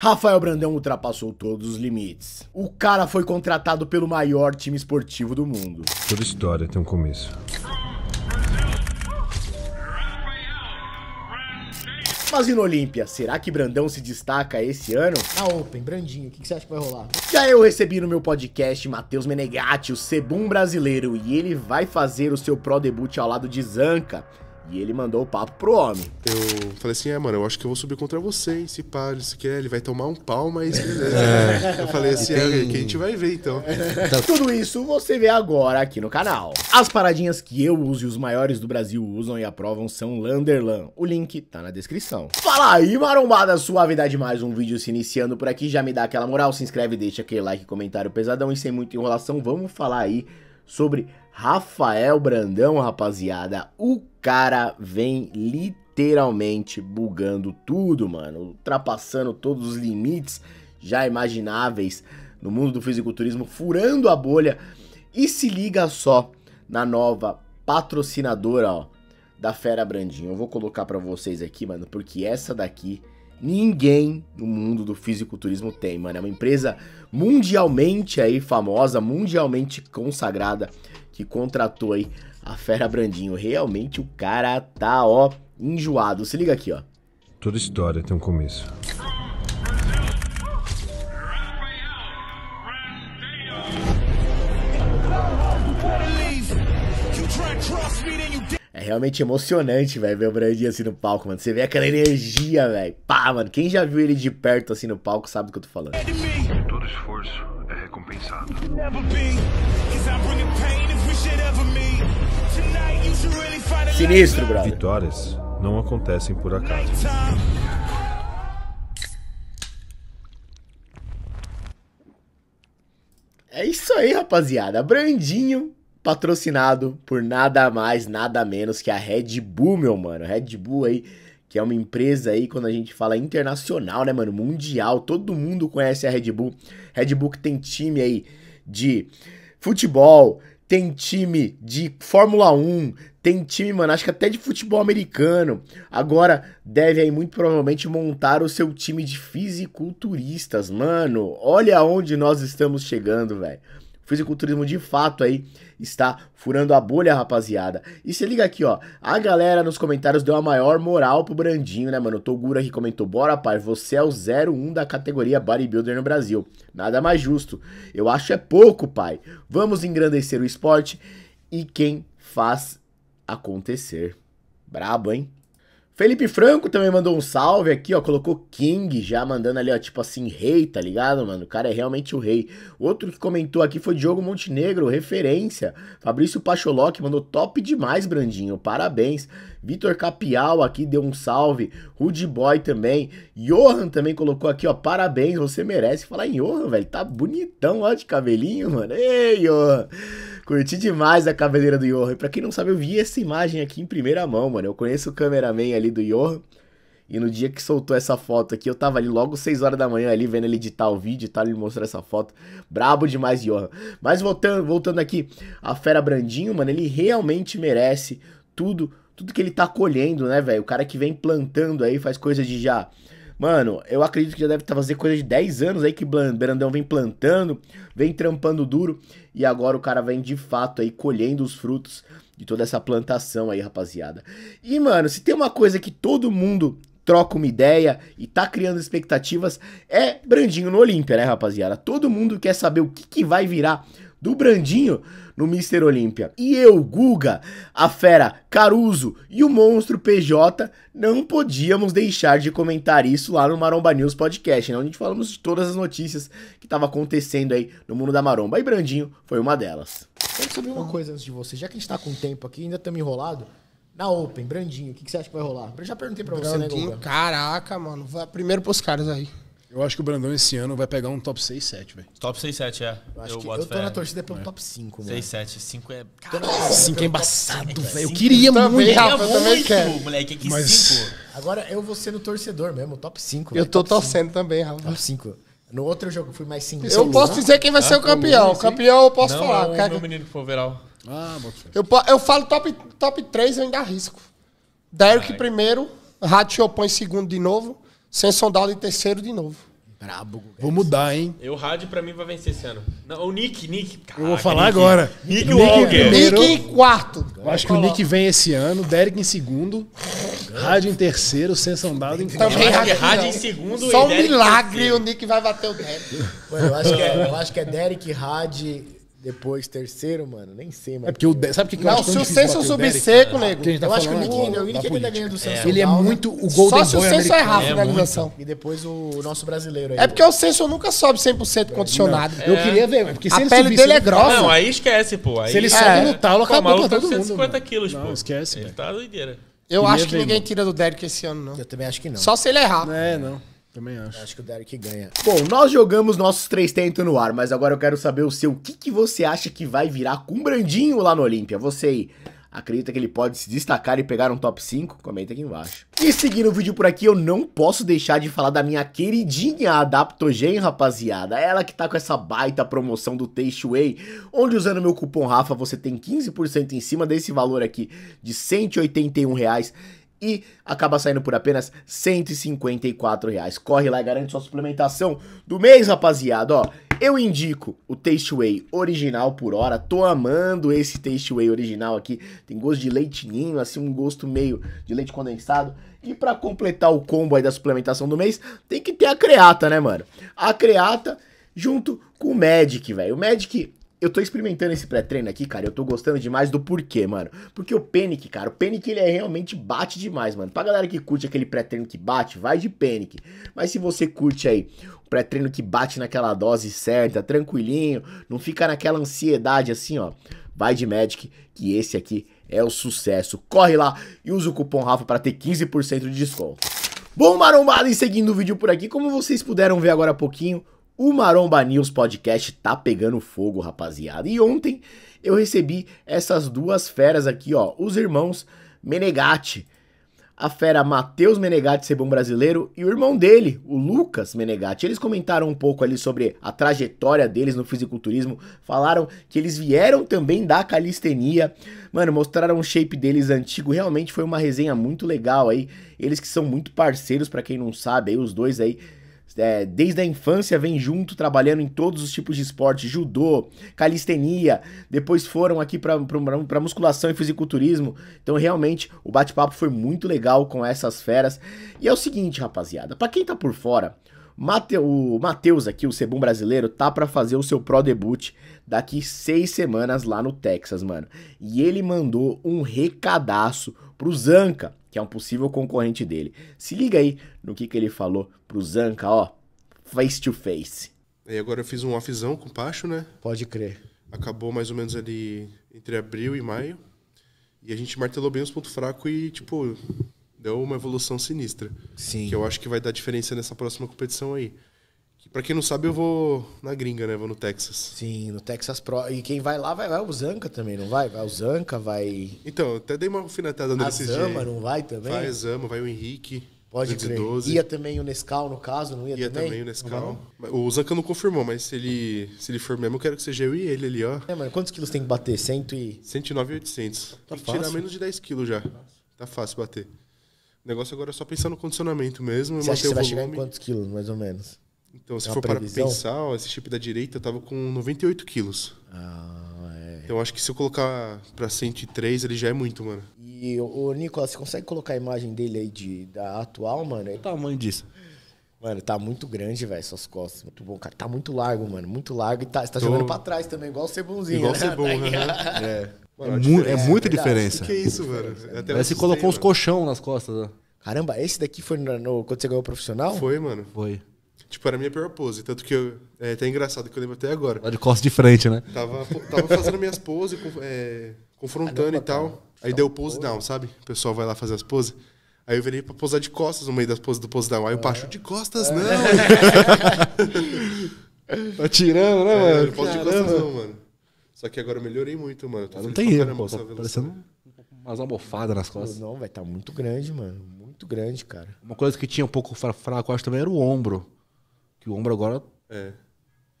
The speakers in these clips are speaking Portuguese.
Rafael Brandão ultrapassou todos os limites. O cara foi contratado pelo maior time esportivo do mundo. Toda história tem um começo. Mas e no Olímpia, será que Brandão se destaca esse ano? Na Open, Brandinho, o que, que, você acha que vai rolar? Já eu recebi no meu podcast Matheus Menegatti, o Sebum brasileiro, e ele vai fazer o seu pró-debut ao lado de Zanca. E ele mandou o papo pro homem. Eu falei assim, é, mano, eu acho que eu vou subir contra você, se pá, se quer, ele vai tomar um pau, mas É. Eu falei assim, é, tem... é, que a gente vai ver então. então. Tudo isso você vê agora aqui no canal. As paradinhas que eu uso e os maiores do Brasil usam e aprovam são Landerlan. O link tá na descrição. Fala aí, marombada suavidade, mais um vídeo se iniciando por aqui. Já me dá aquela moral, se inscreve, deixa aquele like, comentário pesadão e sem muita enrolação, vamos falar aí sobre Rafael Brandão, rapaziada. O cara vem literalmente bugando tudo, mano, ultrapassando todos os limites já imagináveis no mundo do fisiculturismo, furando a bolha. E se liga só na nova patrocinadora, ó, da Fera Brandinho. Eu vou colocar para vocês aqui, mano, porque essa daqui ninguém no mundo do fisiculturismo tem, mano. É uma empresa mundialmente aí famosa, mundialmente consagrada, que contratou aí a Fera Brandinho. Realmente o cara tá, ó, enjoado. Se liga aqui, ó. Toda história tem um começo. É realmente emocionante, velho, ver o Brandinho assim no palco, mano. Você vê aquela energia, velho. Pá, mano. Quem já viu ele de perto assim no palco sabe do que eu tô falando. Todo esforço é recompensado. Sinistro, brother. Vitórias não acontecem por acaso. É isso aí, rapaziada. Brandinho patrocinado por nada mais, nada menos que a Red Bull, meu mano. Red Bull aí, que é uma empresa aí, quando a gente fala internacional, né, mano? Mundial, todo mundo conhece a Red Bull. Red Bull que tem time aí de futebol, tem time de Fórmula 1, tem time, mano, acho que até de futebol americano. Agora deve aí muito provavelmente montar o seu time de fisiculturistas, mano. Olha onde nós estamos chegando, velho fisiculturismo de fato aí está furando a bolha, rapaziada. E se liga aqui, ó. A galera nos comentários deu a maior moral pro Brandinho, né, mano? O Togura aqui comentou: Bora, pai, você é o 01 da categoria bodybuilder no Brasil. Nada mais justo. Eu acho é pouco, pai. Vamos engrandecer o esporte e quem faz acontecer. Brabo, hein? Felipe Franco também mandou um salve aqui, ó. Colocou King já mandando ali, ó, tipo assim, rei, tá ligado, mano? O cara é realmente o rei. Outro que comentou aqui foi Diogo Montenegro, referência. Fabrício Pacholó, mandou top demais, Brandinho. Parabéns. Vitor Capial aqui deu um salve. Rude Boy também. Johan também colocou aqui, ó. Parabéns, você merece. Falar em Johan, velho. Tá bonitão, ó, de cabelinho, mano. Ei, Johan. Curti demais a cabeleira do Johan. Pra quem não sabe, eu vi essa imagem aqui em primeira mão, mano. Eu conheço o cameraman ali do Johan. E no dia que soltou essa foto aqui, eu tava ali logo 6 horas da manhã ali vendo ele editar o vídeo e tal, ele mostrou essa foto. Brabo demais, Johan. Mas voltando, voltando aqui, a Fera Brandinho, mano, ele realmente merece tudo, tudo que ele tá colhendo, né, velho? O cara que vem plantando aí, faz coisa de já Mano, eu acredito que já deve fazer coisa de 10 anos aí que Brandão vem plantando, vem trampando duro e agora o cara vem de fato aí colhendo os frutos de toda essa plantação aí, rapaziada. E, mano, se tem uma coisa que todo mundo troca uma ideia e tá criando expectativas, é Brandinho no Olímpia, né, rapaziada? Todo mundo quer saber o que, que vai virar do Brandinho no Mister Olímpia. E eu, Guga, a fera Caruso e o monstro PJ não podíamos deixar de comentar isso lá no Maromba News Podcast, né? onde falamos de todas as notícias que estava acontecendo aí no mundo da maromba. E Brandinho foi uma delas. Quero saber uma coisa antes de você, já que a gente está com tempo aqui, ainda estamos enrolados. Na Open, Brandinho, o que, que, você acha que vai rolar? Eu já perguntei pra Brandinho, você, né, Guga? Caraca, mano. Vai primeiro pros caras aí. Eu acho que o Brandão esse ano vai pegar um top 6, 7, velho. Top 6, 7, é. Eu, acho eu, que eu tô fé. na torcida pelo é. top 5, mano. 6, 7. 5 é. Caramba, 5 é, é embaçado, velho. Eu queria é muito. Também, eu muito, também quero. moleque. é Que Mas... 5. Agora eu vou ser no torcedor mesmo, top 5. Eu véio, tô torcendo também, Rafa. Top 5. No outro jogo eu fui mais simples. Eu posso dizer quem vai ah, ser o ah, campeão. Assim? Campeão eu posso não, falar. Não, é o meu menino que foi overall. Ah, eu, eu falo top, top 3, eu ainda arrisco. Derek primeiro, Ratio põe segundo de novo sem sondado em terceiro de novo. Brabo. Vou mudar, hein? Eu, o rádio pra mim vai vencer esse ano. Não, o Nick, Nick. Caraca, eu vou falar Nick. agora. Nick, Nick Walker. Nick em quarto. Eu acho que o Nick vem esse ano, Derek em segundo, rádio em terceiro, Sensão Dado em quarto. Também rádio, rádio em segundo Só um milagre o Nick vai bater o Derek. eu acho que é, eu acho que é Derek, rádio... Depois, terceiro, mano, nem sei, mano. É porque o de... Sabe o que, que eu não, acho se o Senso subir seco, nego. Tá eu acho que o Nick, ainda ganha do é. Senso. Ele é né? muito o Golden Só se o Senso né? é rápido é, na organização. E depois o nosso brasileiro aí. É porque o Senso nunca sobe 100% condicionado. Eu queria ver, porque se a pele dele é grossa. Não, aí esquece, pô. Se ele sobe é. no talo, acabou pra tá todo mundo. 150 quilos, pô. esquece. Ele tá doideira. Eu acho que ninguém tira do Derek esse ano, não. Eu também acho que não. Só se ele errar. É, não. Também acho. Acho que o Derek ganha. Bom, nós jogamos nossos três tentos no ar, mas agora eu quero saber o seu. O que, que você acha que vai virar com o Brandinho lá no Olímpia? Você aí acredita que ele pode se destacar e pegar um top 5? Comenta aqui embaixo. E seguindo o vídeo por aqui, eu não posso deixar de falar da minha queridinha Adaptogen, rapaziada. Ela que tá com essa baita promoção do Way, onde usando meu cupom RAFA você tem 15% em cima desse valor aqui de R$ 181,00 e acaba saindo por apenas 154 reais. Corre lá e garante sua suplementação do mês, rapaziada, ó. Eu indico o taste way original por hora. Tô amando esse taste way original aqui. Tem gosto de leite ninho, assim, um gosto meio de leite condensado. E para completar o combo aí da suplementação do mês, tem que ter a creata, né, mano? A creata junto com o Magic, velho. O Magic eu tô experimentando esse pré-treino aqui, cara. Eu tô gostando demais do porquê, mano. Porque o Panic, cara, o Panic ele é realmente bate demais, mano. Pra galera que curte aquele pré-treino que bate, vai de Panic. Mas se você curte aí o pré-treino que bate naquela dose certa, tranquilinho, não fica naquela ansiedade assim, ó. Vai de Magic, que esse aqui é o sucesso. Corre lá e usa o cupom Rafa para ter 15% de desconto. Bom, marombada, e seguindo o vídeo por aqui, como vocês puderam ver agora há pouquinho, o Maromba News Podcast tá pegando fogo, rapaziada. E ontem eu recebi essas duas feras aqui, ó, os irmãos Menegatti. A fera Matheus Menegatti, ser bom brasileiro, e o irmão dele, o Lucas Menegatti. Eles comentaram um pouco ali sobre a trajetória deles no fisiculturismo, falaram que eles vieram também da calistenia. Mano, mostraram o shape deles antigo, realmente foi uma resenha muito legal aí. Eles que são muito parceiros, para quem não sabe, aí os dois aí é, desde a infância vem junto trabalhando em todos os tipos de esporte, judô, calistenia, depois foram aqui para musculação e fisiculturismo. Então realmente o bate-papo foi muito legal com essas feras. E é o seguinte, rapaziada, para quem tá por fora, Mate, o Matheus aqui, o Cebum brasileiro, tá para fazer o seu pro debut daqui seis semanas lá no Texas, mano. E ele mandou um recadaço pro Zanca que é um possível concorrente dele. Se liga aí no que, que ele falou pro Zanca, ó, face to face. E agora eu fiz um offzão com o Pacho, né? Pode crer. Acabou mais ou menos ali entre abril e maio. E a gente martelou bem os pontos fracos e, tipo, deu uma evolução sinistra. Sim. Que eu acho que vai dar diferença nessa próxima competição aí. Que pra quem não sabe, eu vou na gringa, né? Vou no Texas. Sim, no Texas Pro. E quem vai lá, vai, vai o Zanca também, não vai? Vai o Zanca, vai. Então, até dei uma alfinetada nesses dias. Zama não vai também? Vai Zama, vai o Henrique. Pode 212. crer. Ia também o Nescau, no caso, não ia, ia também? Ia também o Nescau. O Zanca não confirmou, mas se ele, se ele for mesmo, eu quero que seja eu e ele ali, ó. É, mano, quantos quilos tem que bater? Cento e... 109,800. Tá tem que fácil. tirar menos de 10 quilos já. Tá fácil bater. O negócio agora é só pensar no condicionamento mesmo. Você acha que você vai chegar em quantos quilos, mais ou menos? Então, se é for para pensar, esse chip da direita tava com 98 quilos. Ah, é. Então, acho que se eu colocar para 103, ele já é muito, mano. E, o Nicolas, você consegue colocar a imagem dele aí de, da atual, mano? O tamanho disso? Mano, tá muito grande, velho, suas costas. Muito bom, cara. Tá muito largo, mano. Muito largo. E tá, você tá Tô... jogando pra trás também, igual o Cebunzinho. Igual o né? né? é. Mano, é, mu é, é muita diferença. O que, que é isso, mano? É até você colocou uns colchão nas costas. Ó. Né? Caramba, esse daqui foi no, no, quando você ganhou o profissional? Foi, mano. Foi. Tipo, era a minha pior pose. Tanto que eu. É até engraçado que eu lembro até agora. Lá de costas de frente, né? Tava, tava fazendo minhas poses, é, confrontando e tal. Aí tá deu pose down, sabe? O pessoal vai lá fazer as poses. Aí eu virei pra posar de costas no meio das poses do pose down. Aí o Pacho, é. de costas é. não! tá tirando, né, é, mano? É, não de costas não, mano. Só que agora eu melhorei muito, mano. Tô não tem erro, pô. Tá parecendo umas almofadas nas costas. Não, vai tá muito grande, mano. Muito grande, cara. Uma coisa que tinha um pouco fraco, acho, também era o ombro que o ombro agora é.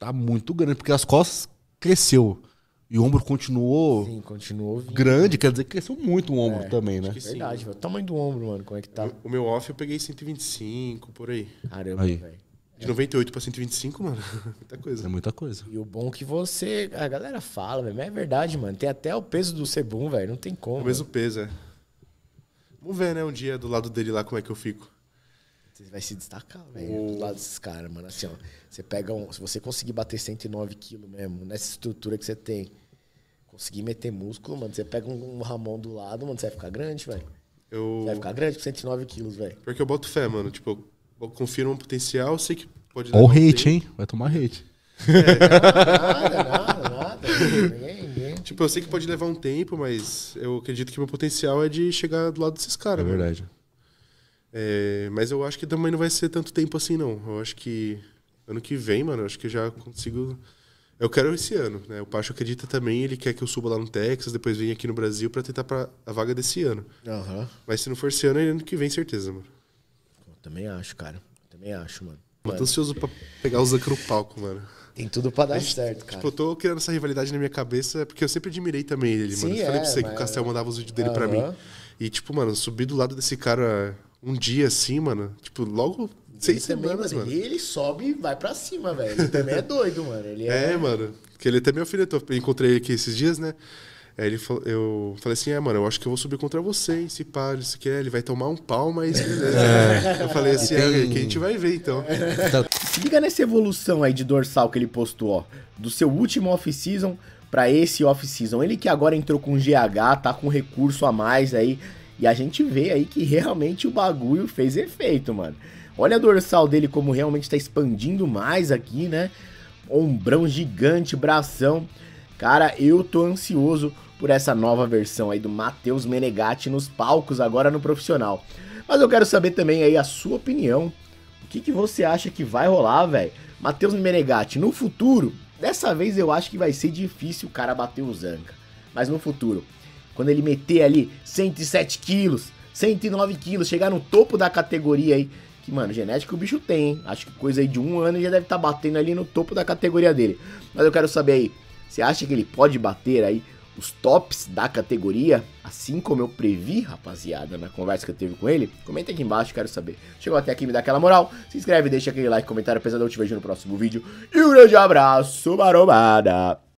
tá muito grande, porque as costas cresceu. E o ombro continuou, sim, continuou vindo. grande, quer dizer que cresceu muito o ombro é, também, né? Verdade, velho. O tamanho do ombro, mano, como é que tá? O meu off eu peguei 125, por aí. Caramba, velho. De 98 pra 125, mano, muita coisa. É muita coisa. E o bom é que você. A galera fala, velho, mas é verdade, mano. Tem até o peso do Sebum, velho. Não tem como. o mesmo peso, é. Vamos ver, né, um dia do lado dele lá como é que eu fico. Você vai se destacar, velho, do lado desses caras, mano. Assim, ó, você pega um, se você conseguir bater 109 quilos mesmo, nessa estrutura que você tem, conseguir meter músculo, mano, você pega um, um Ramon do lado, mano, você vai ficar grande, velho. Eu... Você vai ficar grande com 109 quilos, velho. Porque eu boto fé, mano. Tipo, eu confirmo um potencial, sei que pode dar. Ou hate, tempo. hein? Vai tomar hate. É, nada, nada, nada. Ninguém, ninguém. Tipo, eu sei que pode levar um tempo, mas eu acredito que meu potencial é de chegar do lado desses caras, É mano. verdade. É, mas eu acho que também não vai ser tanto tempo assim, não. Eu acho que ano que vem, mano, eu acho que já consigo. Eu quero esse ano, né? O Pacho acredita também, ele quer que eu suba lá no Texas, depois venha aqui no Brasil para tentar pra a vaga desse ano. Uhum. Mas se não for esse ano, é ano que vem, certeza, mano. Eu também acho, cara. Eu também acho, mano. Mano. Eu tô ansioso pra pegar o Zanca no palco, mano. Tem tudo pra dar certo, tipo, cara. Tipo, eu tô criando essa rivalidade na minha cabeça, porque eu sempre admirei também ele, Sim, mano. Eu é, falei pra é, você mas... que o Castel mandava os vídeos dele uhum. pra mim. E, tipo, mano, subir do lado desse cara um dia assim, mano. Tipo, logo seis ele semanas, também, mano. Ele, sobe e vai pra cima, velho. Ele também é doido, mano. Ele é... é, mano. Porque ele é até me alfinetou. Eu encontrei ele aqui esses dias, né? Aí ele falou, eu falei assim, é, mano, eu acho que eu vou subir contra você, hein? Se pá, se quer, ele vai tomar um pau, mas É. Eu falei assim, é, tem... é, que a gente vai ver, então. então. Se liga nessa evolução aí de dorsal que ele postou, ó. Do seu último off-season para esse off-season. Ele que agora entrou com GH, tá com recurso a mais aí. E a gente vê aí que realmente o bagulho fez efeito, mano. Olha a dorsal dele como realmente tá expandindo mais aqui, né? Ombrão gigante, bração. Cara, eu tô ansioso por essa nova versão aí do Matheus Menegatti nos palcos, agora no profissional. Mas eu quero saber também aí a sua opinião. O que, que você acha que vai rolar, velho? Matheus Menegatti, no futuro, dessa vez eu acho que vai ser difícil o cara bater o Zanca. Mas no futuro, quando ele meter ali 107 quilos, 109 quilos, chegar no topo da categoria aí. Que, mano, genética o bicho tem, hein? Acho que coisa aí de um ano já deve estar tá batendo ali no topo da categoria dele. Mas eu quero saber aí, você acha que ele pode bater aí os tops da categoria, assim como eu previ, rapaziada, na conversa que eu tive com ele? Comenta aqui embaixo, quero saber. Chegou até aqui, me dá aquela moral. Se inscreve, deixa aquele like, comentário de Eu te vejo no próximo vídeo. E um grande abraço, marombada!